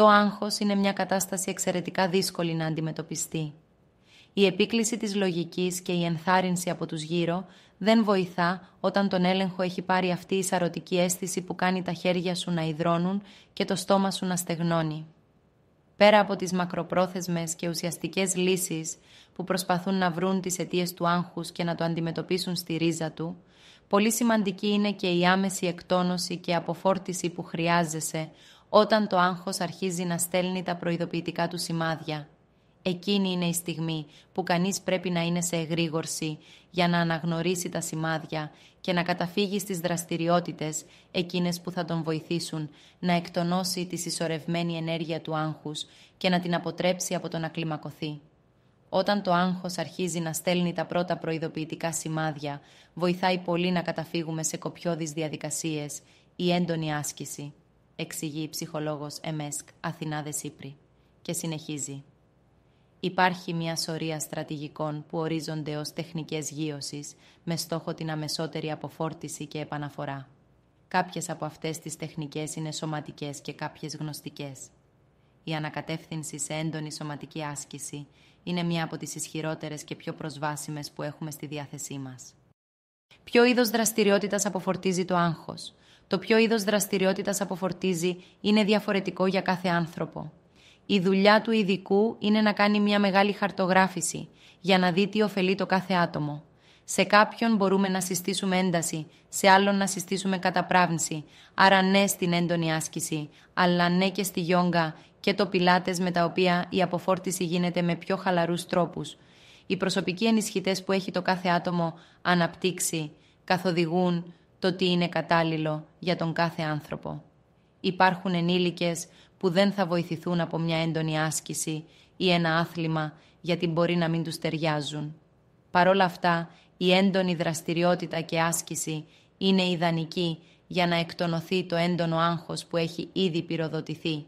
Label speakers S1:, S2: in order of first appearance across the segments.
S1: Το άγχος είναι μια κατάσταση εξαιρετικά δύσκολη να αντιμετωπιστεί. Η επίκληση της λογικής και η ενθάρρυνση από τους γύρω δεν βοηθά όταν τον έλεγχο έχει πάρει αυτή η σαρωτική αίσθηση που κάνει τα χέρια σου να υδρώνουν και το στόμα σου να στεγνώνει. Πέρα από τις μακροπρόθεσμες και ουσιαστικές λύσεις που προσπαθούν να βρουν τις αιτίες του άγχους και να το αντιμετωπίσουν στη ρίζα του, πολύ σημαντική είναι και η άμεση εκτόνωση και αποφόρτιση που χρειάζεσαι όταν το άγχος αρχίζει να στέλνει τα προειδοποιητικά του σημάδια. Εκείνη είναι η στιγμή που κανείς πρέπει να είναι σε εγρήγορση για να αναγνωρίσει τα σημάδια και να καταφύγει στις δραστηριότητες εκείνες που θα τον βοηθήσουν να εκτονώσει τη συσσωρευμένη ενέργεια του άγχους και να την αποτρέψει από το να κλιμακωθεί. Όταν το άγχος αρχίζει να στέλνει τα πρώτα προειδοποιητικά σημάδια, βοηθάει πολύ να καταφύγουμε σε κοπιώδεις διαδικασίες ή έντονη άσκηση εξηγεί η ψυχολόγος ΕΜΕΣΚ Αθηνάδε Δεσίπρη και συνεχίζει. Υπάρχει μια σωρία στρατηγικών που ορίζονται ως τεχνικές γείωσης... με στόχο την αμεσότερη αποφόρτιση και επαναφορά. Κάποιες από αυτές τις τεχνικές είναι σωματικές και κάποιες γνωστικές. Η ανακατεύθυνση σε έντονη σωματική άσκηση είναι μία από τις ισχυρότερες και πιο προσβάσιμες που έχουμε στη διάθεσή μας. Ποιο είδος δραστηριότητας αποφορτίζει το άγχος, το ποιο είδος δραστηριότητας αποφορτίζει είναι διαφορετικό για κάθε άνθρωπο. Η δουλειά του ειδικού είναι να κάνει μια μεγάλη χαρτογράφηση για να δει τι ωφελεί το κάθε άτομο. Σε κάποιον μπορούμε να συστήσουμε ένταση, σε άλλον να συστήσουμε καταπράβνηση, άρα ναι στην έντονη άσκηση, αλλά ναι και στη γιόγκα και το πιλάτες με τα οποία η αποφόρτιση γίνεται με πιο χαλαρούς τρόπους. Οι προσωπικοί ενισχυτές που έχει το κάθε άτομο αναπτύξει, καθοδηγούν, το τι είναι κατάλληλο για τον κάθε άνθρωπο. Υπάρχουν ενήλικες που δεν θα βοηθηθούν από μια έντονη άσκηση ή ένα άθλημα γιατί μπορεί να μην τους ταιριάζουν. Παρόλα αυτά, η έντονη δραστηριότητα και άσκηση είναι ιδανική για να εκτονωθεί το έντονο άγχος που έχει ήδη πυροδοτηθεί,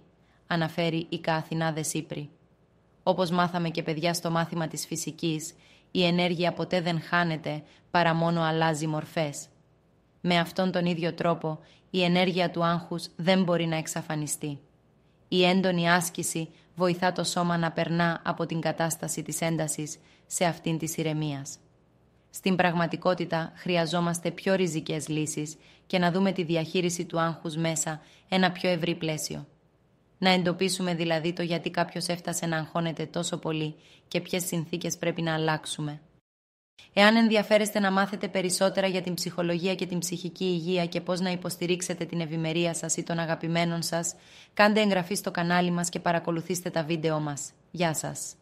S1: αναφέρει η Καθηνά Δεσίπρη. Όπως μάθαμε και παιδιά στο μάθημα της φυσικής, η ενέργεια ποτέ δεν χάνεται παρά μόνο αλλάζει μορφές. Με αυτόν τον ίδιο τρόπο η ενέργεια του άγχους δεν μπορεί να εξαφανιστεί. Η έντονη άσκηση βοηθά το σώμα να περνά από την κατάσταση της έντασης σε αυτήν της ηρεμίας. Στην πραγματικότητα χρειαζόμαστε πιο ριζικές λύσεις και να δούμε τη διαχείριση του άγχους μέσα ένα πιο ευρύ πλαίσιο. Να εντοπίσουμε δηλαδή το γιατί κάποιος έφτασε να αγχώνεται τόσο πολύ και ποιες συνθήκες πρέπει να αλλάξουμε. Εάν ενδιαφέρεστε να μάθετε περισσότερα για την ψυχολογία και την ψυχική υγεία και πώς να υποστηρίξετε την ευημερία σας ή των αγαπημένων σας, κάντε εγγραφή στο κανάλι μας και παρακολουθήστε τα βίντεο μας. Γεια σας!